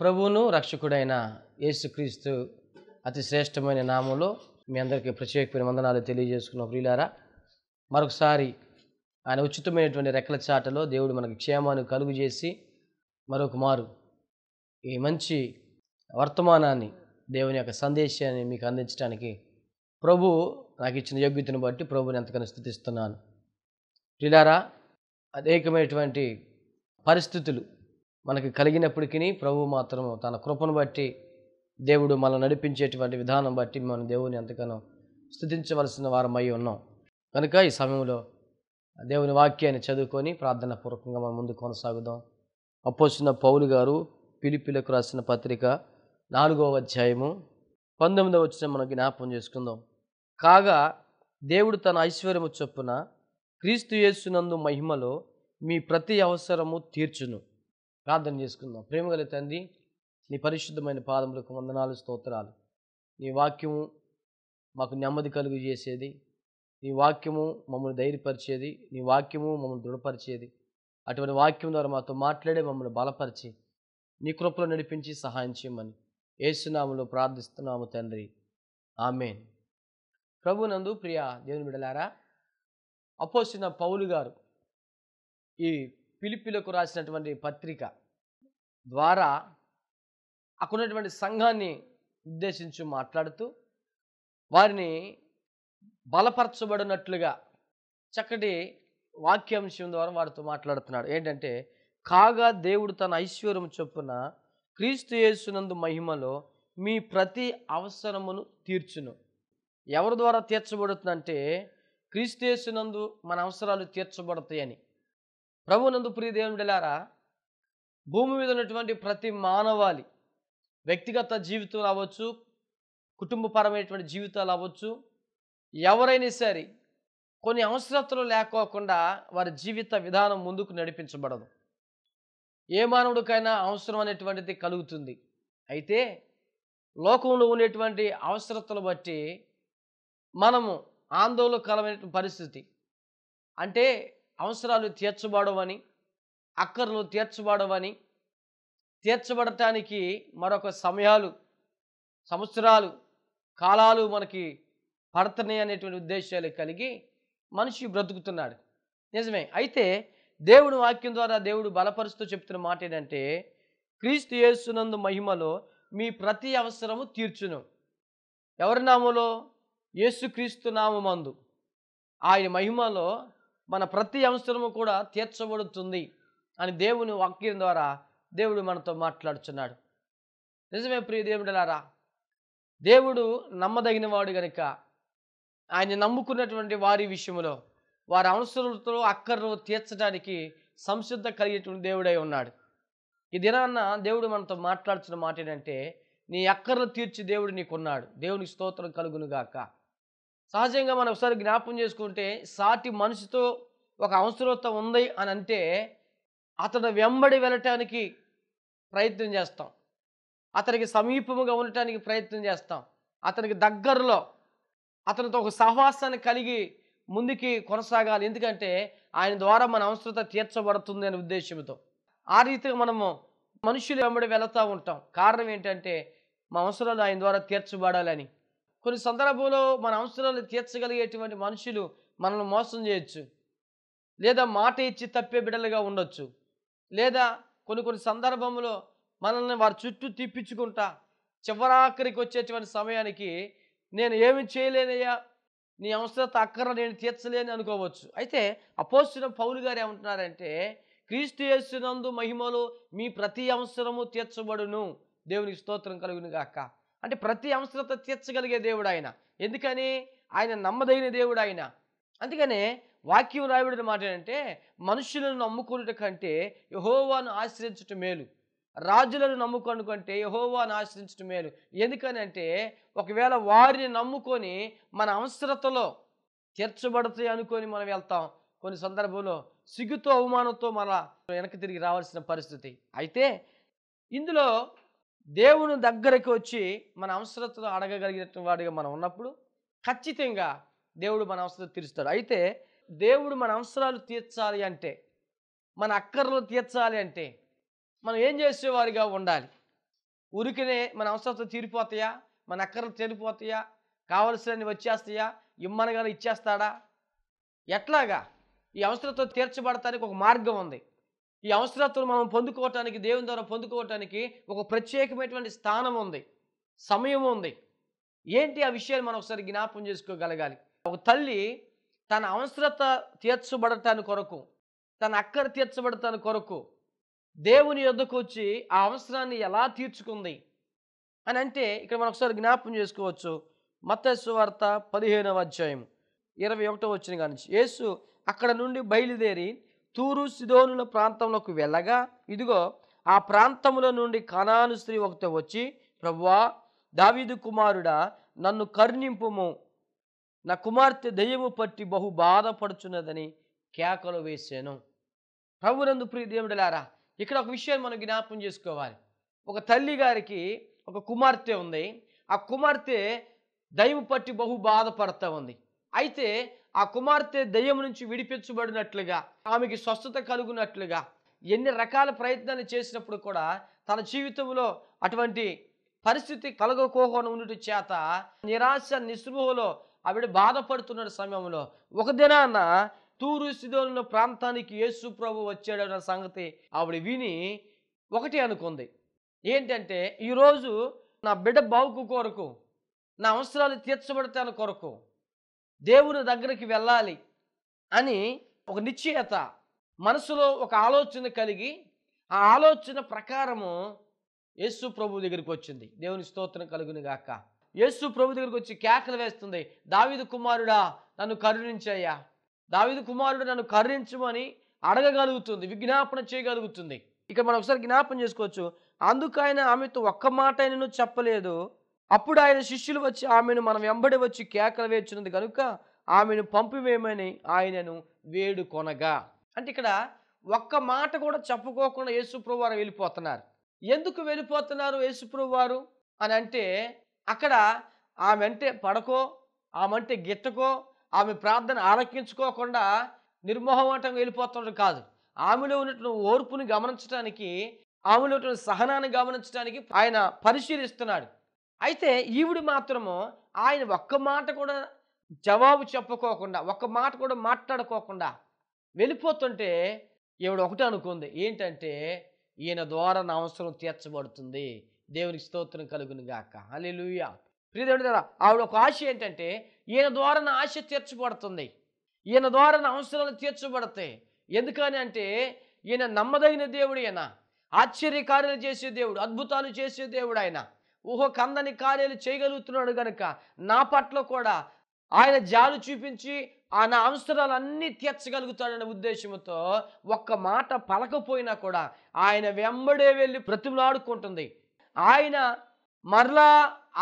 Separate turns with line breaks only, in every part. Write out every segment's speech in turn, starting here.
ప్రభువును రక్షకుడైన యేసుక్రీస్తు అతి శ్రేష్టమైన నామంలో మీ అందరికీ ప్రత్యేకమైన వందనాలు తెలియజేసుకున్న ప్రియులారా మరొకసారి ఆయన ఉచితమైనటువంటి రెక్కల చాటలో దేవుడు మనకు క్షేమాన్ని కలుగు చేసి మరొక మారు ఈ మంచి వర్తమానాన్ని దేవుని యొక్క సందేశాన్ని మీకు అందించడానికి ప్రభు నాకు ఇచ్చిన యోగ్యతను బట్టి ప్రభుని ఎంతగానో స్థుతిస్తున్నాను ప్రిలారా అనేకమైనటువంటి పరిస్థితులు మనకి కలిగినప్పటికీ ప్రభువు మాత్రం తన కృపను బట్టి దేవుడు మనం నడిపించేటువంటి విధానం బట్టి మనం దేవుని ఎంతగానో స్థుతించవలసిన వారమై ఉన్నాం కనుక ఈ సమయంలో దేవుని వాక్యాన్ని చదువుకొని ప్రార్థన పూర్వకంగా మనం ముందు కొనసాగుదాం అప్పోసిన పౌలు గారు పిలిపిలకు రాసిన పత్రిక నాలుగవ అధ్యాయము పంతొమ్మిదవ వచ్చిన మనం జ్ఞాపం చేసుకుందాం కాగా దేవుడు తన ఐశ్వర్యము చొప్పున క్రీస్తు యేసునందు మహిమలో మీ ప్రతి అవసరము తీర్చును ప్రార్థన చేసుకుందాం ప్రేమగల తండ్రి నీ పరిశుద్ధమైన పాదములకు వందనాలు స్తోత్రాలు నీ వాక్యము మాకు నెమ్మది కలుగు చేసేది నీ వాక్యము మమ్మల్ని ధైర్యపరిచేది నీ వాక్యము మమ్మల్ని దృఢపరిచేది అటువంటి వాక్యం ద్వారా మాతో మాట్లాడే మమ్మల్ని బలపరిచి నీ కృపలో నడిపించి సహాయం చేయమని ఏసునాములు ప్రార్థిస్తున్నాము తండ్రి ఆమెన్ ప్రభునందు ప్రియా దేవుని బిడలారా అపోసిన పౌలు గారు ఈ పిలిపిలకు రాసినటువంటి పత్రిక ద్వారా అక్కడున్నటువంటి సంఘాన్ని ఉద్దేశించి మాట్లాడుతూ వారిని బలపరచబడినట్లుగా చక్కటి వాక్యాంశం ద్వారా వారితో మాట్లాడుతున్నాడు ఏంటంటే కాగా దేవుడు తన ఐశ్వర్యం చొప్పున క్రీస్తు యేసునందు మహిమలో మీ ప్రతి అవసరమును తీర్చును ఎవరి ద్వారా తీర్చబడుతుందంటే క్రీస్తు యేసునందు మన అవసరాలు తీర్చబడతాయని ప్రభునందు ప్రియదేవుడలారా భూమి మీద ఉన్నటువంటి ప్రతి మానవాళి వ్యక్తిగత జీవితం అవ్వచ్చు కుటుంబపరమైనటువంటి జీవితాలు అవ్వచ్చు ఎవరైనా సరే కొన్ని అవసరతలు లేకోకుండా వారి జీవిత విధానం ముందుకు నడిపించబడదు ఏ మానవుడికైనా అవసరం అనేటువంటిది కలుగుతుంది అయితే లోకంలో ఉండేటువంటి అవసరతలు బట్టి మనము ఆందోళనకరమైన పరిస్థితి అంటే అవసరాలు తీర్చబడవని అక్కర్లు తీర్చబడవని తీర్చబడటానికి మరొక సమయాలు సంవత్సరాలు కాలాలు మనకి పడుతున్నాయి అనేటువంటి ఉద్దేశాలు కలిగి మనిషి బ్రతుకుతున్నాడు నిజమే అయితే దేవుడు వాక్యం ద్వారా దేవుడు బలపరుస్తూ చెప్తున్న మాట ఏంటంటే క్రీస్తు యేసునందు మహిమలో మీ ప్రతి అవసరము తీర్చును ఎవరి నామలో యేసుక్రీస్తు నామందు ఆయన మహిమలో మన ప్రతి అవసరము కూడా తీర్చబడుతుంది అని దేవుని వాక్యం ద్వారా దేవుడు మనతో మాట్లాడుచున్నాడు నిజమే ప్రియ దేవుడలారా దేవుడు నమ్మదగిన వాడు గనుక ఆయన నమ్ముకున్నటువంటి వారి విషయంలో వారి అవసరాలతో అక్కర్లు తీర్చడానికి సంసిద్ధ కలిగేటువంటి దేవుడై ఉన్నాడు ఈ దినాన్న దేవుడు మనతో మాట్లాడుతున్న మాట ఏంటంటే నీ అక్కర్లు తీర్చి దేవుడు నీకున్నాడు దేవునికి స్తోత్రం కలుగునుగాక సహజంగా మనం ఒకసారి జ్ఞాపం చేసుకుంటే సాటి మనిషితో ఒక అవసరత ఉంది అని అంటే అతను వెంబడి వెళ్ళటానికి ప్రయత్నం చేస్తాం అతనికి సమీపముగా ఉండటానికి ప్రయత్నం చేస్తాం అతనికి దగ్గరలో అతనితో ఒక సహవాసాన్ని కలిగి ముందుకి కొనసాగాలి ఎందుకంటే ఆయన ద్వారా మన అవసరత తీర్చబడుతుంది అనే ఉద్దేశంతో ఆ రీతిగా మనము మనుషులు వెంబడి వెళుతూ ఉంటాం కారణం ఏంటంటే మా అవసరాలు ఆయన ద్వారా తీర్చబడాలని కొన్ని సందర్భంలో మన అవసరాలు తీర్చగలిగేటువంటి మనుషులు మనల్ని మోసం చేయొచ్చు లేదా మాట ఇచ్చి తప్పే బిడ్డలుగా ఉండొచ్చు లేదా కొన్ని కొన్ని సందర్భంలో మనల్ని వారి చుట్టూ తిప్పించుకుంటా చివరాఖరికి వచ్చేటువంటి సమయానికి నేను ఏమి చేయలేనయ్యా నీ అవసరత అక్కర నేను తీర్చలేని అనుకోవచ్చు అయితే అపోసిన పౌలు గారు ఏమంటున్నారంటే క్రీస్తు యేసునందు మహిమలో మీ ప్రతి అవసరము తీర్చబడును దేవునికి స్తోత్రం కలుగును గాక అంటే ప్రతి అవసరత తీర్చగలిగే దేవుడు ఆయన ఎందుకని ఆయన నమ్మదైన దేవుడు ఆయన అందుకనే వాక్యం రాయబడిన మాట ఏంటంటే మనుషులను నమ్ముకున్నట కంటే యహోవాను ఆశ్రయించటం మేలు రాజులను నమ్ముకోను కంటే యహోవాను ఆశ్రయించటం మేలు అంటే ఒకవేళ వారిని నమ్ముకొని మన అవసరతలో తీర్చబడతాయి అనుకొని మనం వెళ్తాం కొన్ని సందర్భంలో సిగ్గుతో అవమానంతో మన వెనక్కి తిరిగి రావాల్సిన పరిస్థితి అయితే ఇందులో దేవుని దగ్గరికి వచ్చి మన అవసరతను అడగగలిగిన వాడిగా మనం ఉన్నప్పుడు ఖచ్చితంగా దేవుడు మన అవసరాలు తీరుస్తాడు అయితే దేవుడు మన అవసరాలు తీర్చాలి అంటే మన అక్కర్లు తీర్చాలి అంటే మనం ఏం చేసేవారిగా ఉండాలి ఉరికినే మన అవసరాలు తీరిపోతాయా మన అక్కర్లు తీరిపోతాయా కావలసినవి వచ్చేస్తాయా ఇమ్మనగానే ఇచ్చేస్తాడా ఎట్లాగా ఈ అవసరంతో తీర్చబడటానికి ఒక మార్గం ఉంది ఈ అవసరతను మనం పొందుకోవటానికి దేవుని ద్వారా పొందుకోవటానికి ఒక ప్రత్యేకమైనటువంటి స్థానం ఉంది సమయం ఉంది ఏంటి ఆ విషయాన్ని మనం ఒకసారి జ్ఞాపం చేసుకోగలగాలి ఒక తల్లి తన అవసరత తీర్చబడటాని కొరకు తన అక్కర తీర్చబడటాని కొరకు దేవుని యొద్దకు వచ్చి ఆ అవసరాన్ని ఎలా తీర్చుకుంది అని అంటే ఇక్కడ మనం ఒకసారి జ్ఞాపం చేసుకోవచ్చు మత్స్సు వార్త పదిహేనవ అధ్యాయం ఇరవై ఒకటో వచ్చిన కానీ యేసు అక్కడ నుండి బయలుదేరి తూరు సిదోనుల ప్రాంతంలోకి వెళ్ళగా ఇదిగో ఆ ప్రాంతముల నుండి కనాను స్త్రీ ఒకటి వచ్చి ప్రభువా దావీదు కుమారుడా నన్ను కర్ణింపుము నా కుమార్తె దయ్యము పట్టి బహు బాధపడుచున్నదని కేకలు వేసాను ప్రభునందు దేవుడులారా ఇక్కడ ఒక విషయాన్ని మనం జ్ఞాపం చేసుకోవాలి ఒక తల్లి గారికి ఒక కుమార్తె ఉంది ఆ కుమార్తె దయ్యము పట్టి బహు బాధపడతా ఉంది అయితే ఆ కుమార్తె దయ్యం నుంచి విడిపించబడినట్లుగా ఆమెకి స్వస్థత కలుగునట్లుగా ఎన్ని రకాల ప్రయత్నాలు చేసినప్పుడు కూడా తన జీవితంలో అటువంటి పరిస్థితి కలగకోకుండా ఉండటం చేత నిరాశ నిస్పృహలో ఆవిడ బాధపడుతున్న సమయంలో ఒక దినాన తూరు సిదోలు ప్రాంతానికి యేసు ప్రభు వచ్చాడు అన్న సంగతి ఆవిడ విని ఒకటి అనుకుంది ఏంటంటే ఈరోజు నా బిడ్డ బావుకు కొరకు నా అవసరాలు తీర్చబడతాను కొరకు దేవుని దగ్గరికి వెళ్ళాలి అని ఒక నిశ్చయత మనసులో ఒక ఆలోచన కలిగి ఆ ఆలోచన ప్రకారము యేసు ప్రభు దగ్గరికి వచ్చింది దేవుని స్తోత్రం కలుగుని గాక యేసు ప్రభు దగ్గరికి వచ్చి కేకలు వేస్తుంది దావిదు కుమారుడా నన్ను కరుణించయ్యా దావిదు కుమారుడు నన్ను కరుణించమని అడగగలుగుతుంది విజ్ఞాపన చేయగలుగుతుంది ఇక మనం ఒకసారి జ్ఞాపం చేసుకోవచ్చు అందుకైనా ఆమెతో ఒక్క మాట నేను చెప్పలేదు అప్పుడు ఆయన శిష్యులు వచ్చి ఆమెను మనం వెంబడి వచ్చి కేకలు వేర్చున్నది కనుక ఆమెను పంపివేయమని ఆయనను వేడుకొనగా అంటే ఇక్కడ ఒక్క మాట కూడా చెప్పుకోకుండా యేసుప్రభు వారు వెళ్ళిపోతున్నారు ఎందుకు వెళ్ళిపోతున్నారు యేసుప్రభు వారు అని అంటే అక్కడ ఆమె అంటే పడకో ఆమె అంటే గిట్టకో ఆమె ప్రార్థన ఆలకించుకోకుండా నిర్మోహమాటంగా వెళ్ళిపోతుండడం కాదు ఆమెలో ఉన్నటువంటి ఓర్పుని గమనించడానికి ఆమెలో ఉన్న సహనాన్ని గమనించడానికి ఆయన పరిశీలిస్తున్నాడు అయితే ఈవిడు మాత్రము ఆయన ఒక్క మాట కూడా జవాబు చెప్పుకోకుండా ఒక్క మాట కూడా మాట్లాడుకోకుండా వెళ్ళిపోతుంటే ఈవిడ ఒకటి అనుకుంది ఏంటంటే ఈయన ద్వారా నా అవసరం తీర్చబడుతుంది దేవునికి స్తోత్రం కలుగును గాక లూయా ప్రియదేవుడి ద్వారా ఆవిడ ఒక ఆశ ఏంటంటే ఈయన ద్వారా నా ఆశ తీర్చబడుతుంది ఈయన ద్వారా నా అవసరాలు తీర్చబడతాయి ఎందుకని అంటే ఈయన నమ్మదగిన దేవుడు ఈయన ఆశ్చర్యకార్యాలు చేసే దేవుడు అద్భుతాలు చేసే దేవుడు ఆయన ఊహో కందని కార్యాలు చేయగలుగుతున్నాడు కనుక నా పట్ల కూడా ఆయన జాలు చూపించి ఆ నా అవసరాలన్నీ తీర్చగలుగుతాడనే ఉద్దేశంతో ఒక్క మాట పలకపోయినా కూడా ఆయన వెంబడే వెళ్ళి ప్రతిమలాడుకుంటుంది ఆయన మరలా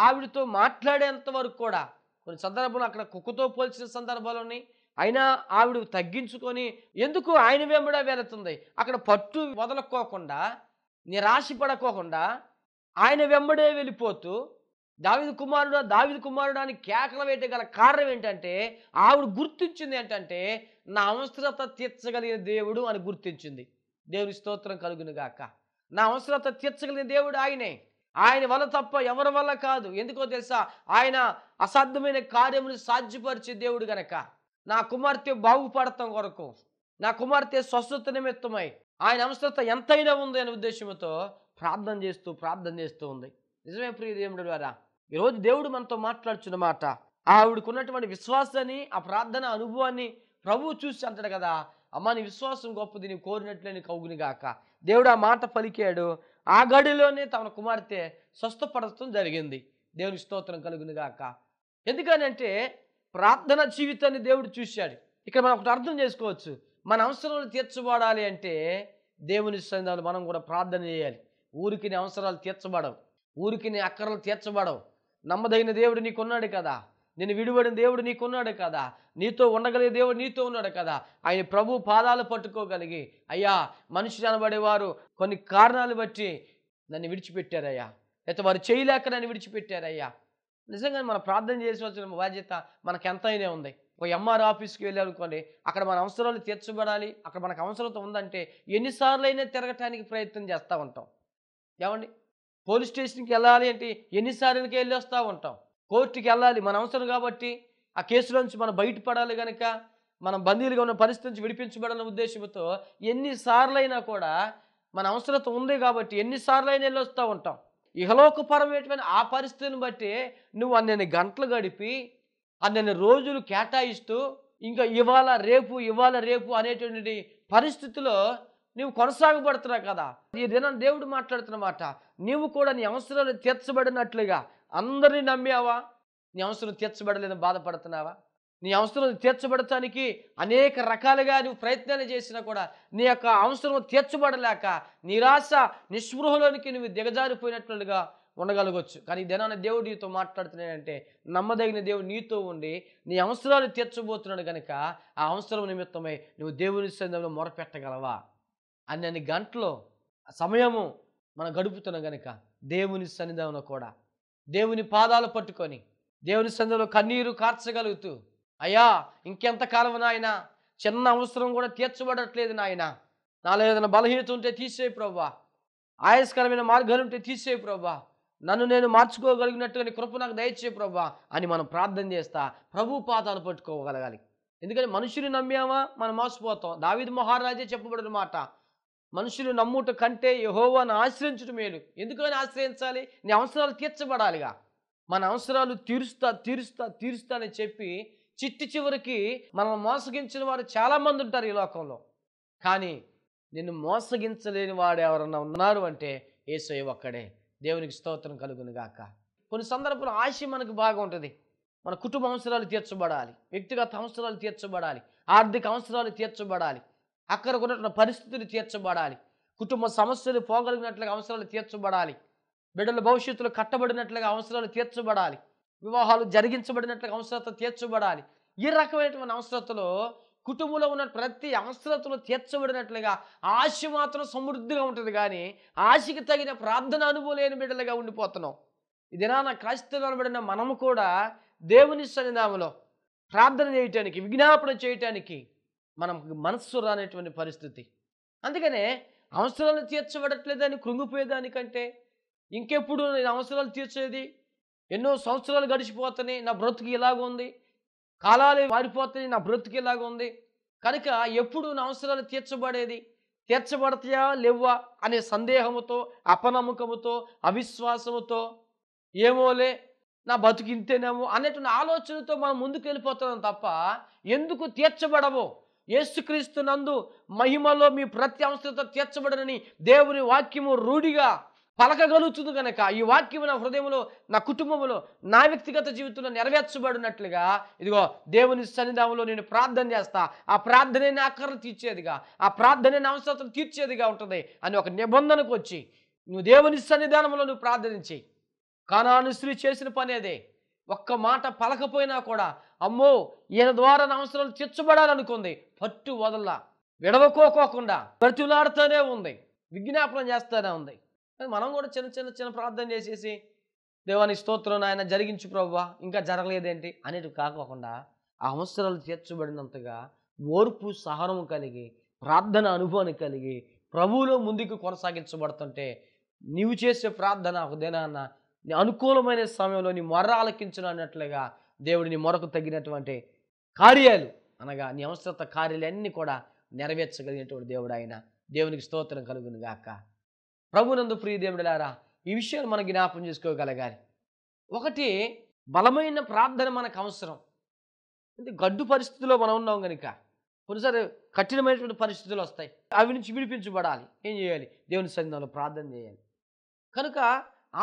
ఆవిడతో మాట్లాడేంత వరకు కూడా కొన్ని సందర్భంలో అక్కడ కుక్కతో పోల్చిన సందర్భాలని అయినా ఆవిడ తగ్గించుకొని ఎందుకు ఆయన వెంబడే వెళుతుంది అక్కడ పట్టు వదలకోకుండా నిరాశపడకోకుండా ఆయన వెంబడే వెళ్ళిపోతూ దావిద కుమారుడు దావిద కుమారుడు అని కేకలు వేయటం గల కారణం ఏంటంటే ఆవిడ గుర్తించింది ఏంటంటే నా అవసరత తీర్చగలిగిన దేవుడు అని గుర్తించింది దేవుని స్తోత్రం కలుగును గాక నా అవసరత తీర్చగలిగిన దేవుడు ఆయనే ఆయన వల్ల తప్ప ఎవరి వల్ల కాదు ఎందుకో తెలుసా ఆయన అసాధ్యమైన కార్యములు సాధ్యపరిచే దేవుడు గనక నా కుమార్తె బాగుపడతాం కొరకు నా కుమార్తె స్వస్థత నిమిత్తమై ఆయన అవసరత ఎంతైనా ఉంది అనే ఉద్దేశంతో ప్రార్థన చేస్తూ ప్రార్థన చేస్తూ ఉంది నిజమే ప్రియ దేవుడు ద్వారా ఈరోజు దేవుడు మనతో మాట్లాడుచున్న మాట ఆవిడకున్నటువంటి విశ్వాసాన్ని ఆ ప్రార్థన అనుభవాన్ని ప్రభువు చూసి అంటాడు కదా అమ్మ నీ విశ్వాసం గొప్పది నీవు కోరినట్లని గాక దేవుడు ఆ మాట పలికాడు ఆ గడిలోనే తమ కుమార్తె స్వస్థపడటం జరిగింది దేవుని స్తోత్రం ఎందుకని ఎందుకనంటే ప్రార్థన జీవితాన్ని దేవుడు చూశాడు ఇక్కడ మనం ఒకటి అర్థం చేసుకోవచ్చు మన అవసరాలు తీర్చబడాలి అంటే దేవుని సంధాలు మనం కూడా ప్రార్థన చేయాలి ఊరికి నీ అవసరాలు తీర్చబడవు ఊరికి నీ అక్కరలు తీర్చబడవు నమ్మదైన దేవుడు నీకున్నాడు కదా నేను విడిపడిన దేవుడు నీకున్నాడు కదా నీతో ఉండగలిగే దేవుడు నీతో ఉన్నాడు కదా ఆయన ప్రభు పాదాలు పట్టుకోగలిగి అయ్యా మనిషి అనబడేవారు కొన్ని కారణాలు బట్టి నన్ను విడిచిపెట్టారయ్యా అయితే వారు చేయలేక నన్ను విడిచిపెట్టారయ్యా నిజంగా మనం ప్రార్థన చేసి బాధ్యత ఎంతైనా ఉంది ఒక ఎంఆర్ ఆఫీస్కి వెళ్ళారనుకోండి అక్కడ మన అవసరాలు తీర్చబడాలి అక్కడ మనకు అవసరత ఉందంటే ఎన్నిసార్లు అయినా తిరగటానికి ప్రయత్నం చేస్తూ ఉంటాం ఏమండి పోలీస్ స్టేషన్కి వెళ్ళాలి అంటే ఎన్నిసార్లకి వెళ్ళి వస్తూ ఉంటాం కోర్టుకి వెళ్ళాలి మన అవసరం కాబట్టి ఆ కేసులోంచి మనం బయటపడాలి కనుక మనం బందీలుగా ఉన్న పరిస్థితి నుంచి విడిపించబడాలన్న ఉద్దేశంతో ఎన్నిసార్లైనా కూడా మన అవసరత ఉంది కాబట్టి ఎన్నిసార్లైనా వెళ్ళి వస్తూ ఉంటాం ఇహలోకపరమైనటువంటి ఆ పరిస్థితిని బట్టి నువ్వు అన్నెన్ని గంటలు గడిపి అన్నెన్ని రోజులు కేటాయిస్తూ ఇంకా ఇవాళ రేపు ఇవాళ రేపు అనేటువంటి పరిస్థితిలో నీవు కొనసాగబడుతున్నావు కదా ఈ దినం దేవుడు మాట్లాడుతున్నమాట నీవు కూడా నీ అవసరాలు తీర్చబడినట్లుగా అందరినీ నమ్మావా నీ అవసరం తీర్చబడలేదని బాధపడుతున్నావా నీ అవసరం తీర్చబడటానికి అనేక రకాలుగా నువ్వు ప్రయత్నాలు చేసినా కూడా నీ యొక్క అవసరం తీర్చబడలేక నిరాశ నిస్పృహలోనికి నువ్వు దిగజారిపోయినట్లుగా ఉండగలగచ్చు కానీ దినాన్ని దేవుడు నీతో మాట్లాడుతున్నాడంటే నమ్మదగిన దేవుడు నీతో ఉండి నీ అవసరాలు తీర్చబోతున్నాడు కనుక ఆ అవసరం నిమిత్తమై నువ్వు దేవుని సందంలో మొరపెట్టగలవా అన్నన్ని గంటలో సమయము మనం గడుపుతున్నాం కనుక దేవుని సన్నిధానం కూడా దేవుని పాదాలు పట్టుకొని దేవుని సన్నిధిలో కన్నీరు కార్చగలుగుతూ అయ్యా ఇంకెంతకాలం నాయన చిన్న అవసరం కూడా తీర్చబడట్లేదు నాయన నాలో ఏదైనా బలహీనత ఉంటే తీసేయి ప్రవ్వా ఆయస్కరమైన మార్గాలు ఉంటే తీసేయి ప్రవ్వా నన్ను నేను మార్చుకోగలిగినట్టుగా కృప నాకు దయచేయి ప్రవ్వా అని మనం ప్రార్థన చేస్తా ప్రభు పాదాలు పట్టుకోగలగాలి ఎందుకంటే మనుషుని నమ్మామా మనం మోసపోతాం దావిద్ మహారాజే చెప్పబడిన మాట మనుషులు నమ్ముట కంటే యహోవాను ఆశ్రయించడం మేలు ఎందుకని ఆశ్రయించాలి నీ అవసరాలు తీర్చబడాలిగా మన అవసరాలు తీరుస్తా తీరుస్తా తీరుస్తా అని చెప్పి చిట్టి చివరికి మనల్ని మోసగించిన వారు చాలామంది ఉంటారు ఈ లోకంలో కానీ నిన్ను మోసగించలేని వాడు ఎవరన్నా ఉన్నారు అంటే ఏసోయ ఒక్కడే దేవునికి స్తోత్రం కలుగును గాక కొన్ని సందర్భాలు ఆశ మనకు బాగా ఉంటుంది మన కుటుంబ అవసరాలు తీర్చబడాలి వ్యక్తిగత అవసరాలు తీర్చబడాలి ఆర్థిక అవసరాలు తీర్చబడాలి అక్కడ ఉన్నటువంటి పరిస్థితులు తీర్చబడాలి కుటుంబ సమస్యలు పోగలిగినట్లుగా అవసరాలు తీర్చబడాలి బిడ్డల భవిష్యత్తులో కట్టబడినట్లుగా అవసరాలు తీర్చబడాలి వివాహాలు జరిగించబడినట్లుగా అవసరత తీర్చబడాలి ఈ రకమైనటువంటి అవసరతలో కుటుంబంలో ఉన్న ప్రతి అవసరతలు తీర్చబడినట్లుగా ఆశ మాత్రం సమృద్ధిగా ఉంటుంది కానీ ఆశకి తగిన ప్రార్థన అనుభవం లేని బిడ్డలుగా ఉండిపోతున్నాం దినాన క్రైస్తవబడిన మనము కూడా దేవుని సన్నిధానంలో ప్రార్థన చేయటానికి విజ్ఞాపన చేయటానికి మనం మనస్సు రానటువంటి పరిస్థితి అందుకనే అవసరాలు తీర్చబడట్లేదని కృంగిపోయేదానికంటే ఇంకెప్పుడు నేను అవసరాలు తీర్చేది ఎన్నో సంవత్సరాలు గడిచిపోతున్నాయి నా బ్రతుకు ఇలాగుంది కాలాలు మారిపోతున్నాయి నా బ్రతుకు ఇలాగుంది కనుక ఎప్పుడు నా అవసరాలు తీర్చబడేది తీర్చబడతాయా లేవా అనే సందేహముతో అపనమ్మకముతో అవిశ్వాసముతో ఏమోలే నా బతుకింతేనేమో అనేటువంటి ఆలోచనతో మనం ముందుకు వెళ్ళిపోతున్నాం తప్ప ఎందుకు తీర్చబడవో నందు మహిమలో మీ ప్రతి అవసరత తీర్చబడనని దేవుని వాక్యము రూఢిగా పలకగలుగుతుంది కనుక ఈ వాక్యం నా హృదయంలో నా కుటుంబంలో నా వ్యక్తిగత జీవితంలో నెరవేర్చబడినట్లుగా ఇదిగో దేవుని సన్నిధానంలో నేను ప్రార్థన చేస్తా ఆ ప్రార్థనే నా తీర్చేదిగా ఆ ప్రార్థనే నా అవసరం తీర్చేదిగా ఉంటుంది అని ఒక నిబంధనకు వచ్చి నువ్వు దేవుని సన్నిధానంలో నువ్వు ప్రార్థనించి కానానుసరి చేసిన పనేదే ఒక్క మాట పలకపోయినా కూడా అమ్మో ఈయన ద్వారా నా అవసరాలు తీర్చబడాలనుకుంది పట్టు వదల విడవకోకోకుండా ప్రతిలాడుతూనే ఉంది విజ్ఞాపనం చేస్తూనే ఉంది మనం కూడా చిన్న చిన్న చిన్న ప్రార్థన చేసేసి దేవాని స్తోత్రం ఆయన జరిగించు ప్రభా ఇంకా జరగలేదేంటి అనేటివి కాకోకుండా ఆ అవసరాలు తీర్చబడినంతగా ఓర్పు సహనం కలిగి ప్రార్థన అనుభవాన్ని కలిగి ప్రభువులో ముందుకు కొనసాగించబడుతుంటే నీవు చేసే ప్రార్థన ఒక దినాన్న నీ అనుకూలమైన సమయంలో నీ మొర్ర ఆలకించను అన్నట్లుగా దేవుడు నీ మొరకు తగినటువంటి కార్యాలు అనగా నీ అవసరత కార్యాలన్నీ కూడా నెరవేర్చగలిగినటువంటి దేవుడు ఆయన దేవునికి స్తోత్రం కలుగును గాక ప్రభునందు ప్రియ దేవుడులారా ఈ విషయాన్ని మనం జ్ఞాపం చేసుకోగలగాలి ఒకటి బలమైన ప్రార్థన మనకు అవసరం అంటే గడ్డు పరిస్థితిలో మనం ఉన్నాం కనుక కొన్నిసారి కఠినమైనటువంటి పరిస్థితులు వస్తాయి అవి నుంచి విడిపించబడాలి ఏం చేయాలి దేవుని సన్నిధానంలో ప్రార్థన చేయాలి కనుక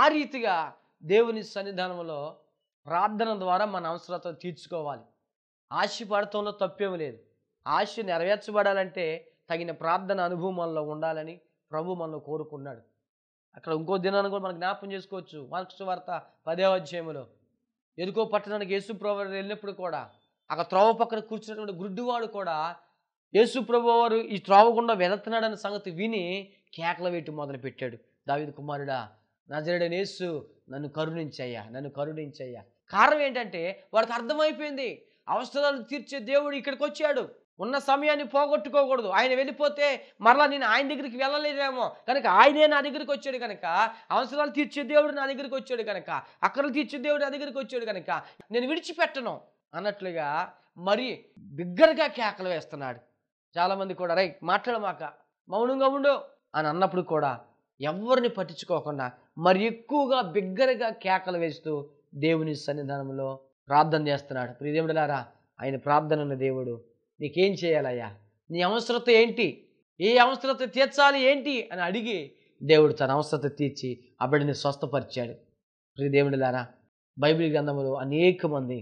ఆ రీతిగా దేవుని సన్నిధానంలో ప్రార్థన ద్వారా మన అవసరాలతో తీర్చుకోవాలి ఆశ పడతంలో తప్పేం లేదు ఆశ నెరవేర్చబడాలంటే తగిన ప్రార్థన అనుభవంలో ఉండాలని ప్రభు మనల్ని కోరుకున్నాడు అక్కడ ఇంకో దినాన్ని కూడా మనం జ్ఞాపం చేసుకోవచ్చు మార్క్స్ వార్త పదే అధ్యాయంలో ఎదుకో పట్టణానికి యేసు ప్రభు వెళ్ళినప్పుడు కూడా అక్కడ త్రోవ పక్కన కూర్చున్నటువంటి గుడ్డివాడు కూడా యేసు ప్రభు వారు ఈ త్రోవ గుండా వెళుతున్నాడన్న సంగతి విని కేకలు మొదలు పెట్టాడు దావిద కుమారుడా నజరుడనేసు నన్ను కరుణించయ్యా నన్ను కరుణించయ్యా కారణం ఏంటంటే వాడికి అర్థమైపోయింది అవసరాలు తీర్చే దేవుడు ఇక్కడికి వచ్చాడు ఉన్న సమయాన్ని పోగొట్టుకోకూడదు ఆయన వెళ్ళిపోతే మరలా నేను ఆయన దగ్గరికి వెళ్ళలేదేమో కనుక ఆయనే నా దగ్గరికి వచ్చాడు కనుక అవసరాలు తీర్చే దేవుడు నా దగ్గరికి వచ్చాడు కనుక అక్కడ తీర్చే దేవుడు నా దగ్గరికి వచ్చాడు కనుక నేను విడిచిపెట్టను అన్నట్లుగా మరి బిగ్గరగా కేకలు వేస్తున్నాడు చాలామంది కూడా రై మాట్లాడమాక మౌనంగా ఉండు అని అన్నప్పుడు కూడా ఎవరిని పట్టించుకోకుండా మరి ఎక్కువగా బిగ్గరగా కేకలు వేస్తూ దేవుని సన్నిధానంలో ప్రార్థన చేస్తున్నాడు ప్రియదేవుడులారా ఆయన ప్రార్థన ఉన్న దేవుడు నీకేం చేయాలయ్యా నీ అవసరత ఏంటి ఏ అవసరత తీర్చాలి ఏంటి అని అడిగి దేవుడు తన అవసరత తీర్చి ఆ బిడ్డని స్వస్థపరిచాడు ప్రియదేవుడులారా బైబిల్ గ్రంథంలో అనేక మంది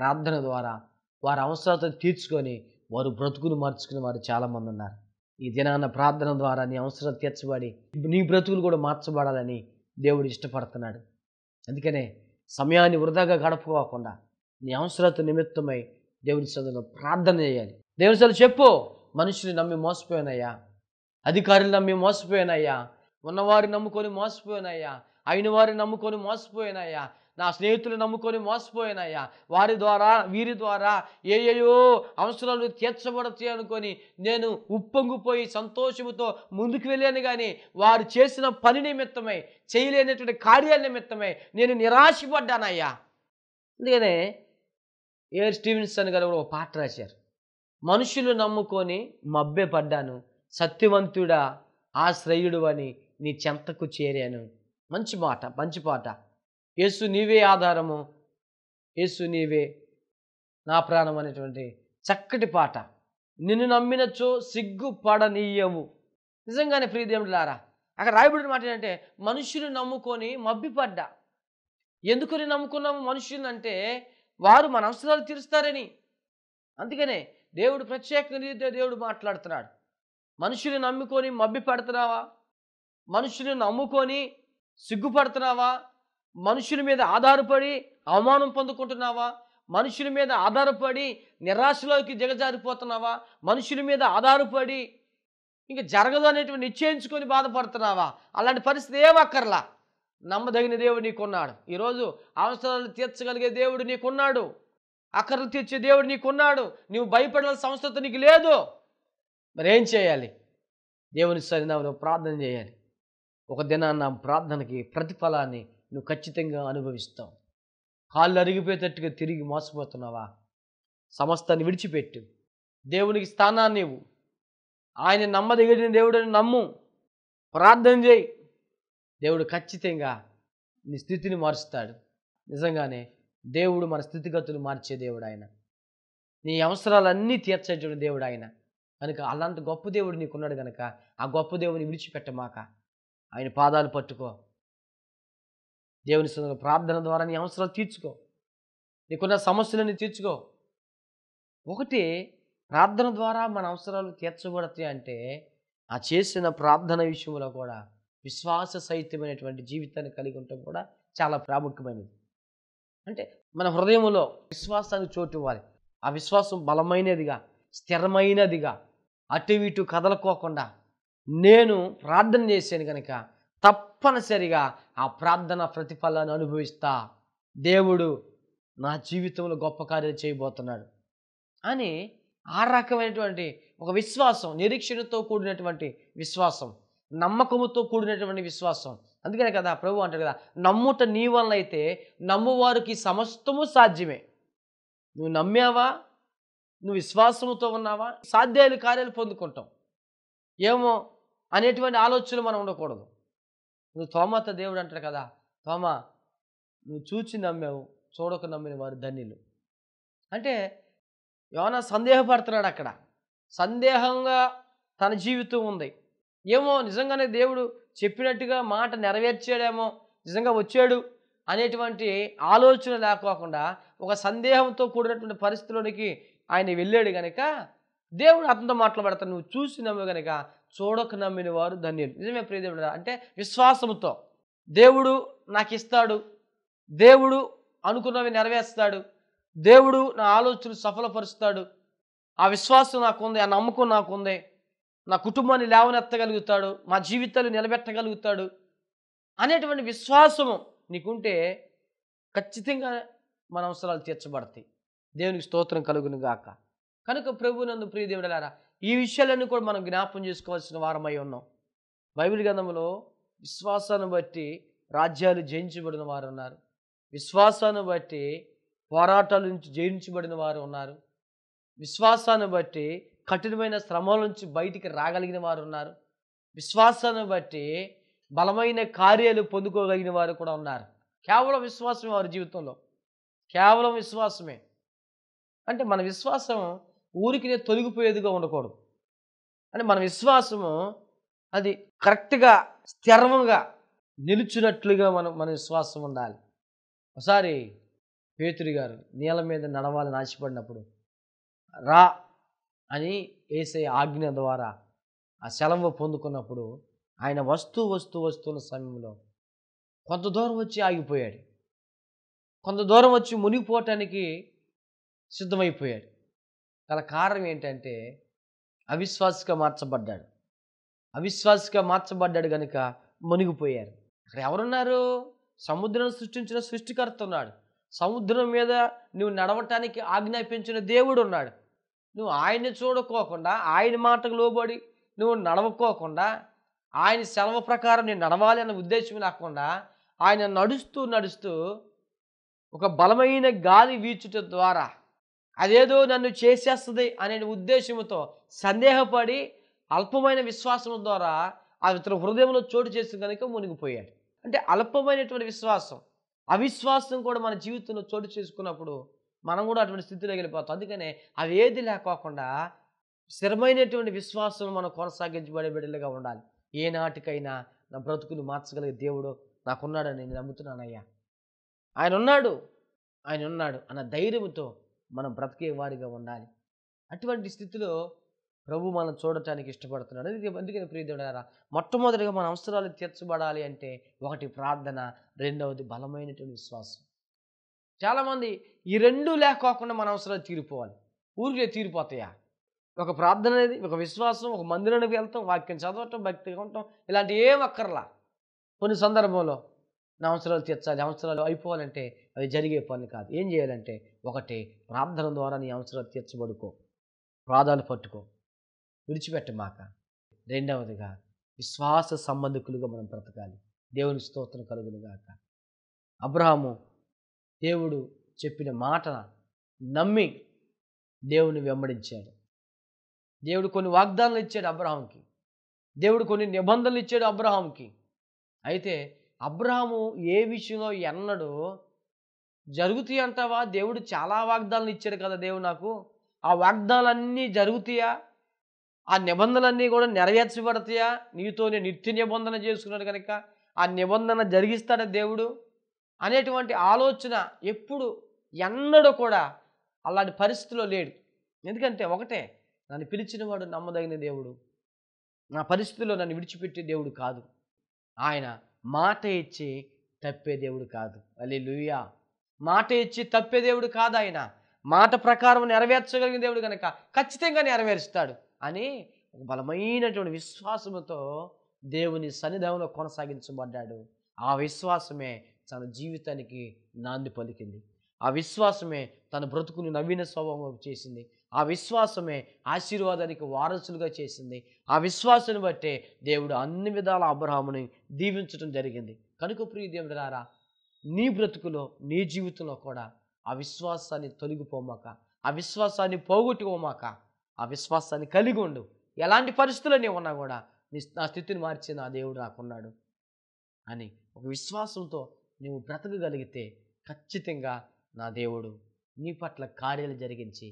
ప్రార్థన ద్వారా వారి అవసరత తీర్చుకొని వారు బ్రతుకును మార్చుకుని వారు చాలామంది ఉన్నారు ఈ దినాన ప్రార్థన ద్వారా నీ అవసరం తీర్చబడి నీ బ్రతుకులు కూడా మార్చబడాలని దేవుడు ఇష్టపడుతున్నాడు అందుకనే సమయాన్ని వృధాగా గడపకోకుండా నీ అవసరత నిమిత్తమై దేవుని సదులో ప్రార్థన చేయాలి దేవుని సదులు చెప్పు మనుషుని నమ్మి మోసపోయినాయా అధికారులు నమ్మి మోసపోయినాయా ఉన్నవారిని నమ్ముకొని మోసపోయినాయా అయిన వారిని నమ్ముకొని మోసపోయినాయా నా స్నేహితులు నమ్ముకొని మోసపోయానయ్యా వారి ద్వారా వీరి ద్వారా ఏయో అవసరాలు తీర్చబడతాయి అనుకొని నేను ఉప్పొంగిపోయి సంతోషంతో ముందుకు వెళ్ళాను కానీ వారు చేసిన పని నిమిత్తమై చేయలేనటువంటి కార్యాల నిమిత్తమై నేను నిరాశపడ్డానయ్యా అందుకనే ఏర్ స్టీవెన్సన్ గారు కూడా ఒక పాట రాశారు మనుషులు నమ్ముకొని మబ్బే పడ్డాను సత్యవంతుడా ఆశ్రయుడు అని నీ చెంతకు చేరాను మంచి మాట మంచి పాట యేసు నీవే ఆధారము యేసు నీవే నా ప్రాణం అనేటువంటి చక్కటి పాట నిన్ను నమ్మినచో సిగ్గు పడనీయము నిజంగానే ప్రియదేవుడులారా అక్కడ రాయబడిన మాట ఏంటంటే మనుషులు నమ్ముకొని మబ్బిపడ్డా ఎందుకని నమ్ముకున్నాము మనుషులు అంటే వారు మన అవసరాలు తీరుస్తారని అందుకనే దేవుడు ప్రత్యేక రీతిలో దేవుడు మాట్లాడుతున్నాడు మనుషులు నమ్ముకొని మబ్బి పడుతున్నావా మనుషులు నమ్ముకొని సిగ్గుపడుతున్నావా మనుషుల మీద ఆధారపడి అవమానం పొందుకుంటున్నావా మనుషుల మీద ఆధారపడి నిరాశలోకి దిగజారిపోతున్నావా మనుషుల మీద ఆధారపడి ఇంక జరగదు అనేటువంటి నిశ్చయించుకొని బాధపడుతున్నావా అలాంటి పరిస్థితి ఏమక్కర్లా నమ్మదగిన దేవుడు నీకున్నాడు ఈరోజు అవసరాలు తీర్చగలిగే దేవుడు నీకున్నాడు అక్కర్లు తీర్చే దేవుడు నీకున్నాడు నీవు భయపడాల్సిన అవసరం నీకు లేదు మరి ఏం చేయాలి దేవుని సరినామలో ప్రార్థన చేయాలి ఒక దినాన్న ప్రార్థనకి ప్రతిఫలాన్ని నువ్వు ఖచ్చితంగా అనుభవిస్తావు కాళ్ళు అరిగిపోయేటట్టుగా తిరిగి మోసపోతున్నావా సమస్తాన్ని విడిచిపెట్టు దేవునికి స్థానాన్ని ఇవ్వు ఆయన నమ్మదగిన దేవుడని నమ్ము ప్రార్థన చేయి దేవుడు ఖచ్చితంగా నీ స్థితిని మారుస్తాడు నిజంగానే దేవుడు మన స్థితిగతులు మార్చే దేవుడు ఆయన నీ అవసరాలన్నీ తీర్చేటువంటి దేవుడు ఆయన కనుక అలాంటి గొప్ప దేవుడు నీకున్నాడు కనుక ఆ గొప్ప దేవుని విడిచిపెట్టమాక ఆయన పాదాలు పట్టుకో దేవుని సన్నిధిలో ప్రార్థన ద్వారా నీ అవసరాలు తీర్చుకో నీకున్న సమస్యలని తీర్చుకో ఒకటి ప్రార్థన ద్వారా మన అవసరాలు తీర్చబడతాయి అంటే ఆ చేసిన ప్రార్థన విషయంలో కూడా విశ్వాస సహితమైనటువంటి జీవితాన్ని కలిగి ఉండటం కూడా చాలా ప్రాముఖ్యమైనది అంటే మన హృదయంలో విశ్వాసానికి చోటు ఇవ్వాలి ఆ విశ్వాసం బలమైనదిగా స్థిరమైనదిగా అటు ఇటు కదలకోకుండా నేను ప్రార్థన చేశాను కనుక తప్పనిసరిగా ఆ ప్రార్థన ప్రతిఫలాన్ని అనుభవిస్తా దేవుడు నా జీవితంలో గొప్ప కార్యం చేయబోతున్నాడు అని ఆ రకమైనటువంటి ఒక విశ్వాసం నిరీక్షణతో కూడినటువంటి విశ్వాసం నమ్మకముతో కూడినటువంటి విశ్వాసం అందుకనే కదా ప్రభు అంటారు కదా నమ్ముట నీ వల్ల అయితే నమ్మువారికి సమస్తము సాధ్యమే నువ్వు నమ్మావా నువ్వు విశ్వాసముతో ఉన్నావా సాధ్యాలు కార్యాలు పొందుకుంటాం ఏమో అనేటువంటి ఆలోచనలు మనం ఉండకూడదు నువ్వు తోమతో దేవుడు అంటారు కదా తోమ నువ్వు చూచి నమ్మావు చూడక నమ్మిన వారు ధన్యులు అంటే ఏమైనా సందేహపడుతున్నాడు అక్కడ సందేహంగా తన జీవితం ఉంది ఏమో నిజంగానే దేవుడు చెప్పినట్టుగా మాట నెరవేర్చాడేమో నిజంగా వచ్చాడు అనేటువంటి ఆలోచన లేకోకుండా ఒక సందేహంతో కూడినటువంటి పరిస్థితిలోనికి ఆయన వెళ్ళాడు కనుక దేవుడు అతనితో మాట్లాడతాడు నువ్వు చూసినావు కనుక చూడక నమ్మిన వారు ధన్యులు నిజమే ప్రియదేవుడు అంటే విశ్వాసముతో దేవుడు నాకు ఇస్తాడు దేవుడు అనుకున్నవి నెరవేరుస్తాడు దేవుడు నా ఆలోచనలు సఫలపరుస్తాడు ఆ విశ్వాసం నాకుంది ఆ నమ్మకం నాకుంది నా కుటుంబాన్ని లేవనెత్తగలుగుతాడు మా జీవితాలు నిలబెట్టగలుగుతాడు అనేటువంటి విశ్వాసము నీకుంటే ఖచ్చితంగా మన అవసరాలు తీర్చబడతాయి దేవునికి స్తోత్రం కలుగును గాక కనుక ప్రభునందు ప్రియదేవుడలారా ఈ విషయాలన్నీ కూడా మనం జ్ఞాపం చేసుకోవాల్సిన వారమై ఉన్నాం బైబిల్ గ్రంథంలో విశ్వాసాన్ని బట్టి రాజ్యాలు జయించబడిన వారు ఉన్నారు విశ్వాసాన్ని బట్టి పోరాటాల నుంచి జయించబడిన వారు ఉన్నారు విశ్వాసాన్ని బట్టి కఠినమైన శ్రమల నుంచి బయటికి రాగలిగిన వారు ఉన్నారు విశ్వాసాన్ని బట్టి బలమైన కార్యాలు పొందుకోగలిగిన వారు కూడా ఉన్నారు కేవలం విశ్వాసమే వారి జీవితంలో కేవలం విశ్వాసమే అంటే మన విశ్వాసం ఊరికి తొలగిపోయేదిగా ఉండకూడదు అని మన విశ్వాసము అది కరెక్ట్గా స్థిరంగా నిలిచినట్లుగా మనం మన విశ్వాసం ఉండాలి ఒకసారి పేతుడి గారు నీళ్ళ మీద నడవాలని ఆశపడినప్పుడు రా అని వేసే ఆజ్ఞ ద్వారా ఆ సెలవు పొందుకున్నప్పుడు ఆయన వస్తూ వస్తూ వస్తున్న సమయంలో కొంత దూరం వచ్చి ఆగిపోయాడు కొంత దూరం వచ్చి మునిగిపోవటానికి సిద్ధమైపోయాడు గల కారణం ఏంటంటే అవిశ్వాసగా మార్చబడ్డాడు అవిశ్వాసగా మార్చబడ్డాడు కనుక మునిగిపోయారు అక్కడ ఎవరున్నారు సముద్రం సృష్టించిన సృష్టికర్త ఉన్నాడు సముద్రం మీద నువ్వు నడవటానికి ఆజ్ఞాపించిన దేవుడు ఉన్నాడు నువ్వు ఆయన్ని చూడకోకుండా ఆయన మాటకు లోబడి నువ్వు నడవకోకుండా ఆయన సెలవు ప్రకారం నేను నడవాలి అన్న ఉద్దేశం లేకుండా ఆయన నడుస్తూ నడుస్తూ ఒక బలమైన గాలి వీచుట ద్వారా అదేదో నన్ను చేసేస్తుంది అనే ఉద్దేశంతో సందేహపడి అల్పమైన విశ్వాసం ద్వారా అతను హృదయంలో చోటు చేసిన కనుక మునిగిపోయాడు అంటే అల్పమైనటువంటి విశ్వాసం అవిశ్వాసం కూడా మన జీవితంలో చోటు చేసుకున్నప్పుడు మనం కూడా అటువంటి స్థితిలో వెళ్ళిపోతాం అందుకనే అవి ఏది లేకోకుండా స్థిరమైనటువంటి విశ్వాసం మనం కొనసాగించబడే బిడ్డలుగా ఉండాలి ఏనాటికైనా నా బ్రతుకును మార్చగలిగే దేవుడు నాకున్నాడని నేను నమ్ముతున్నానయ్యా ఆయన ఉన్నాడు ఆయన ఉన్నాడు అన్న ధైర్యంతో మనం బ్రతికే వారిగా ఉండాలి అటువంటి స్థితిలో ప్రభు మనం చూడటానికి ఇష్టపడుతున్నాడు అది అందుకని ప్రియదేవుడారా మొట్టమొదటిగా మన అవసరాలు తీర్చబడాలి అంటే ఒకటి ప్రార్థన రెండవది బలమైనటువంటి విశ్వాసం చాలామంది ఈ రెండు లేకోకుండా మన అవసరాలు తీరిపోవాలి ఊరికే తీరిపోతాయా ఒక ప్రార్థన అనేది ఒక విశ్వాసం ఒక మందిరానికి వెళ్తాం వాక్యం చదవటం భక్తిగా ఉంటాం ఇలాంటి ఏం అక్కర్లా కొన్ని సందర్భంలో నా అవసరాలు తీర్చాలి అవసరాలు అయిపోవాలంటే అది జరిగే పని కాదు ఏం చేయాలంటే ఒకటి ప్రార్థన ద్వారా నీ అవసరాలు తీర్చబడుకో ప్రాధాలు పట్టుకో విడిచిపెట్టమాక రెండవదిగా విశ్వాస సంబంధికులుగా మనం బ్రతకాలి దేవుని స్తోత్రం గాక అబ్రహము దేవుడు చెప్పిన మాట నమ్మి దేవుని వెంబడించాడు దేవుడు కొన్ని వాగ్దానాలు ఇచ్చాడు అబ్రహంకి దేవుడు కొన్ని నిబంధనలు ఇచ్చాడు అబ్రహంకి అయితే అబ్రహాము ఏ విషయంలో ఎన్నడు జరుగుతాయి అంటావా దేవుడు చాలా వాగ్దానాలు ఇచ్చాడు కదా దేవుడు నాకు ఆ వాగ్దానాలన్నీ జరుగుతాయా ఆ నిబంధనలన్నీ కూడా నెరవేర్చబడతాయా నీతోనే నిత్య నిబంధన చేసుకున్నాడు కనుక ఆ నిబంధన జరిగిస్తాడా దేవుడు అనేటువంటి ఆలోచన ఎప్పుడు ఎన్నడూ కూడా అలాంటి పరిస్థితిలో లేడు ఎందుకంటే ఒకటే నన్ను పిలిచినవాడు నమ్మదగిన దేవుడు నా పరిస్థితిలో నన్ను విడిచిపెట్టే దేవుడు కాదు ఆయన మాట ఇచ్చి తప్పే దేవుడు కాదు అలీ లూయా మాట ఇచ్చి తప్పే దేవుడు కాదు ఆయన మాట ప్రకారం నెరవేర్చగలిగిన దేవుడు కనుక ఖచ్చితంగా నెరవేరుస్తాడు అని ఒక బలమైనటువంటి విశ్వాసంతో దేవుని సన్నిధానంలో కొనసాగించబడ్డాడు ఆ విశ్వాసమే తన జీవితానికి నాంది పలికింది ఆ విశ్వాసమే తన బ్రతుకుని నవీన స్వభావం చేసింది ఆ విశ్వాసమే ఆశీర్వాదానికి వారసులుగా చేసింది ఆ విశ్వాసాన్ని బట్టే దేవుడు అన్ని విధాల అబ్రహాముని దీవించడం జరిగింది కనుక ప్రియ దేవుడారా నీ బ్రతుకులో నీ జీవితంలో కూడా ఆ విశ్వాసాన్ని తొలగిపోమాక ఆ విశ్వాసాన్ని పోగొట్టుకోమాక ఆ విశ్వాసాన్ని కలిగి ఉండు ఎలాంటి పరిస్థితులనే ఉన్నా కూడా నా స్థితిని మార్చి నా దేవుడు నాకున్నాడు అని ఒక విశ్వాసంతో నువ్వు బ్రతకగలిగితే ఖచ్చితంగా నా దేవుడు నీ పట్ల కార్యాలు జరిగించి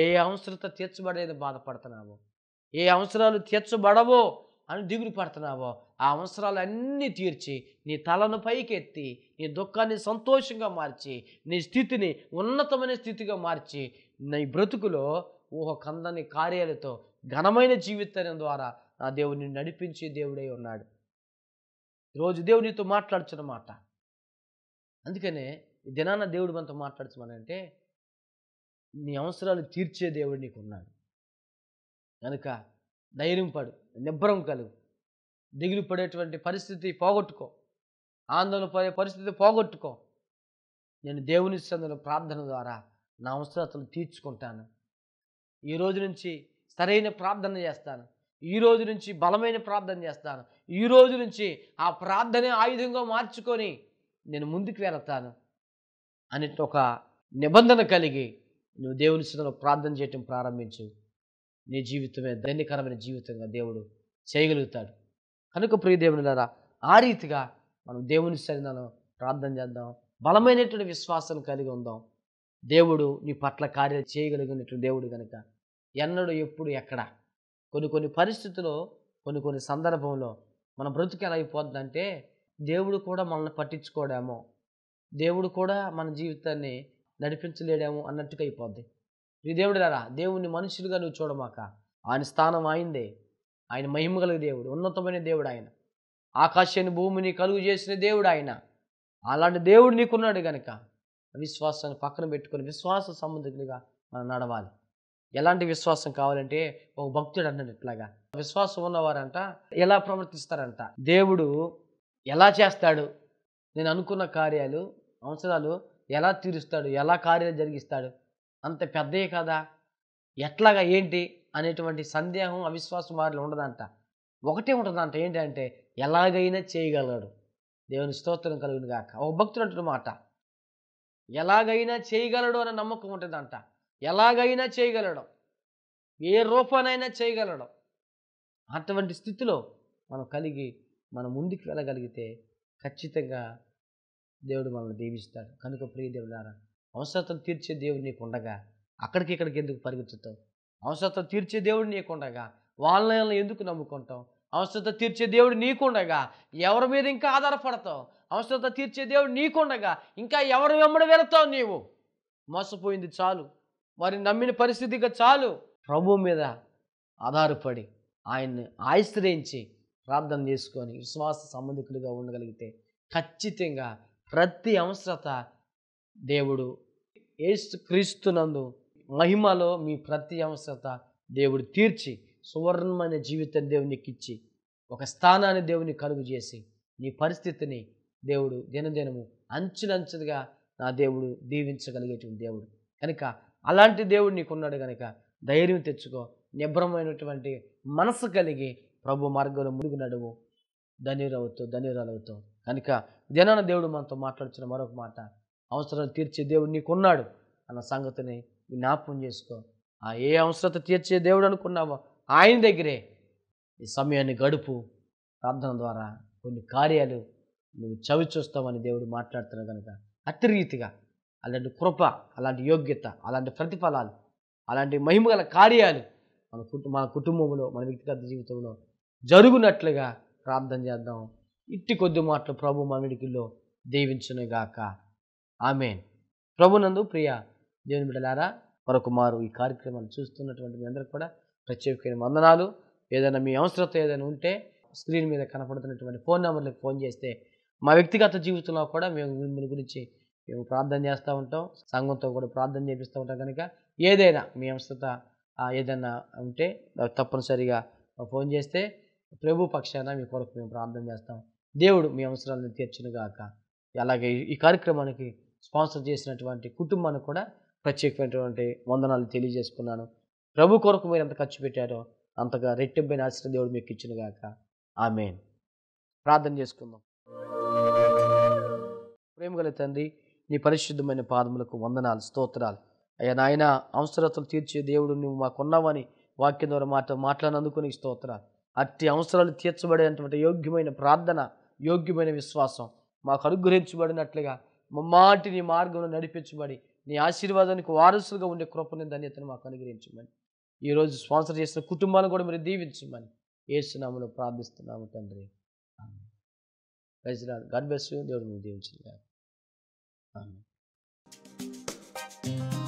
ఏ అవసరత తీర్చబడేది బాధపడుతున్నావో ఏ అవసరాలు తీర్చబడవో అని దిగులు పడుతున్నావో ఆ అన్నీ తీర్చి నీ తలను పైకెత్తి నీ దుఃఖాన్ని సంతోషంగా మార్చి నీ స్థితిని ఉన్నతమైన స్థితిగా మార్చి నీ బ్రతుకులో ఊహ కందని కార్యాలతో ఘనమైన జీవితం ద్వారా నా దేవుని నడిపించి దేవుడై ఉన్నాడు ఈరోజు దేవునితో నీతో మాట్లాడుచున్నమాట అందుకనే దినాన దేవుడు మనతో మాట్లాడుచున్నాడంటే నీ అవసరాలు తీర్చే దేవుడు ఉన్నాడు కనుక ధైర్యం పడు నిబ్బరం కలుగు దిగులు పడేటువంటి పరిస్థితి పోగొట్టుకో ఆందోళన పడే పరిస్థితి పోగొట్టుకో నేను దేవుని సందులో ప్రార్థన ద్వారా నా అవసరతను తీర్చుకుంటాను ఈ రోజు నుంచి సరైన ప్రార్థన చేస్తాను ఈ రోజు నుంచి బలమైన ప్రార్థన చేస్తాను ఈ రోజు నుంచి ఆ ప్రార్థనే ఆయుధంగా మార్చుకొని నేను ముందుకు వెళతాను అని ఒక నిబంధన కలిగి నువ్వు దేవుని సిద్ధంలో ప్రార్థన చేయటం ప్రారంభించు నీ జీవితమే ధన్యకరమైన జీవితంగా దేవుడు చేయగలుగుతాడు కనుక ప్రియ దేవునిలారా ఆ రీతిగా మనం దేవుని సన్నిధానం ప్రార్థన చేద్దాం బలమైనటువంటి విశ్వాసం కలిగి ఉందాం దేవుడు నీ పట్ల కార్యాలు చేయగలిగినటువంటి దేవుడు కనుక ఎన్నడు ఎప్పుడు ఎక్కడ కొన్ని కొన్ని పరిస్థితుల్లో కొన్ని కొన్ని సందర్భంలో మన బ్రతుకు ఎలా అయిపోద్దంటే దేవుడు కూడా మనల్ని పట్టించుకోడేమో దేవుడు కూడా మన జీవితాన్ని నడిపించలేడేమో అన్నట్టుగా అయిపోద్ది నీ దేవుడిలారా దేవుణ్ణి మనుషులుగా నువ్వు చూడమాక ఆయన స్థానం ఆయిందే ఆయన మహిమగల దేవుడు ఉన్నతమైన దేవుడు ఆయన ఆకాశాన్ని భూమిని కలుగు చేసిన దేవుడు ఆయన అలాంటి దేవుడు నీకున్నాడు కనుక విశ్వాసాన్ని పక్కన పెట్టుకొని విశ్వాస సంబంధితులుగా మనం నడవాలి ఎలాంటి విశ్వాసం కావాలంటే ఒక భక్తుడు అన్నాడు ఇట్లాగా విశ్వాసం ఉన్నవారంట ఎలా ప్రవర్తిస్తారంట దేవుడు ఎలా చేస్తాడు నేను అనుకున్న కార్యాలు అవసరాలు ఎలా తీరుస్తాడు ఎలా కార్యాలు జరిగిస్తాడు అంత పెద్దయే కదా ఎట్లాగా ఏంటి అనేటువంటి సందేహం అవిశ్వాసం వారిలో ఉండదంట ఒకటే ఉంటుందంట ఏంటంటే ఎలాగైనా చేయగలడు దేవుని స్తోత్రం కలుగును గాక ఒక భక్తుడు అంటున్న మాట ఎలాగైనా చేయగలడు అనే నమ్మకం ఉంటుందంట ఎలాగైనా చేయగలడు ఏ రూపానైనా చేయగలడు అటువంటి స్థితిలో మనం కలిగి మనం ముందుకు వెళ్ళగలిగితే ఖచ్చితంగా దేవుడు మనల్ని దీవిస్తాడు కనుక ప్రియ దేవుడారా అవసరం తీర్చే దేవుడు నీకు ఉండగా అక్కడికి ఇక్కడికి ఎందుకు పరిగెత్తుతావు అవసరం తీర్చే దేవుడు ఉండగా వాళ్ళని ఎందుకు నమ్ముకుంటాం అవసరత తీర్చే దేవుడు నీకుండగా ఎవరి మీద ఇంకా ఆధారపడతావు అవసరత తీర్చే దేవుడు నీకుండగా ఇంకా ఎవరు వెంబడి వెళతావు నీవు మోసపోయింది చాలు మరి నమ్మిన పరిస్థితిగా చాలు ప్రభు మీద ఆధారపడి ఆయన్ని ఆశ్రయించి ప్రార్థన చేసుకొని విశ్వాస సంబంధికులుగా ఉండగలిగితే ఖచ్చితంగా ప్రతి అవసరత దేవుడు ఏసు క్రీస్తునందు మహిమలో మీ ప్రతి అవసరత దేవుడు తీర్చి సువర్ణమైన జీవితం దేవునికి ఇచ్చి ఒక స్థానాన్ని దేవుని కలుగు చేసి నీ పరిస్థితిని దేవుడు దినదినము అంచునంచుగా నా దేవుడు దీవించగలిగేటువంటి దేవుడు కనుక అలాంటి దేవుడు నీకున్నాడు కనుక ధైర్యం తెచ్చుకో నిభ్రమైనటువంటి మనసు కలిగి ప్రభు మార్గంలో మురుగు నడువు ధనిరవుతూ ధనిరాలవుతూ కనుక జనన దేవుడు మనతో మాట్లాడుచిన మరొక మాట అవసరాలు తీర్చే దేవుడు నీకున్నాడు అన్న సంగతిని జ్ఞాపకం చేసుకో ఆ ఏ అవసరత తీర్చే దేవుడు అనుకున్నావో ఆయన దగ్గరే ఈ సమయాన్ని గడుపు ప్రార్థన ద్వారా కొన్ని కార్యాలు నువ్వు చవి చూస్తామని దేవుడు మాట్లాడుతున్నావు కనుక అతి రీతిగా అలాంటి కృప అలాంటి యోగ్యత అలాంటి ప్రతిఫలాలు అలాంటి మహిమగల కార్యాలు మన కుటుంబ మన కుటుంబంలో మన వ్యక్తిగత జీవితంలో జరుగునట్లుగా ప్రార్థన చేద్దాం ఇట్టి కొద్ది మాటలు ప్రభు మనుడికిలో గాక ఆమెన్ ప్రభునందు ప్రియ దేవుని బిడలారా మరొక మారు ఈ కార్యక్రమాలు చూస్తున్నటువంటి మీ అందరికి కూడా ప్రత్యేకమైన వందనాలు ఏదైనా మీ అవసరత ఏదైనా ఉంటే స్క్రీన్ మీద కనపడుతున్నటువంటి ఫోన్ నెంబర్లకు ఫోన్ చేస్తే మా వ్యక్తిగత జీవితంలో కూడా మేము మిమ్మల్ని గురించి మేము ప్రార్థన చేస్తూ ఉంటాం సంఘంతో కూడా ప్రార్థన చేపిస్తూ ఉంటాం కనుక ఏదైనా మీ అవసరత ఏదైనా ఉంటే తప్పనిసరిగా ఫోన్ చేస్తే ప్రభు పక్షాన మీ కొరకు మేము ప్రార్థన చేస్తాం దేవుడు మీ అవసరాలను తీర్చునుగాక అలాగే ఈ కార్యక్రమానికి స్పాన్సర్ చేసినటువంటి కుటుంబానికి కూడా ప్రత్యేకమైనటువంటి వందనాలు తెలియజేసుకున్నాను ప్రభు కొరకు మీరు ఎంత ఖర్చు పెట్టారో అంతగా రెట్టింపైన ఆశ్ర దేవుడు మీకు ఇచ్చిన ఇచ్చినగాక ఆమె ప్రార్థన చేసుకుందాం ప్రేమగల తండ్రి నీ పరిశుద్ధమైన పాదములకు వందనాలు స్తోత్రాలు అయ్యా నాయన అవసరతలు తీర్చే దేవుడు నువ్వు మాకున్నావని వాక్యం ద్వారా మాట మాట్లాడినందుకు నీకు స్తోత్రాలు అట్టి అవసరాలు తీర్చబడేటువంటి యోగ్యమైన ప్రార్థన యోగ్యమైన విశ్వాసం మాకు అనుగ్రహించబడినట్లుగా మమ్మాటి నీ మార్గంలో నడిపించబడి నీ ఆశీర్వాదానికి వారసులుగా ఉండే కృపని ధన్యతను మాకు అనుగ్రహించమని ఈరోజు స్పాన్సర్ చేసిన కుటుంబాన్ని కూడా మీరు దీవించమని ఏసునామలో ప్రార్థిస్తున్నాము తండ్రి ప్రజలు దేవుడు మీరు దీవించింది ఆమె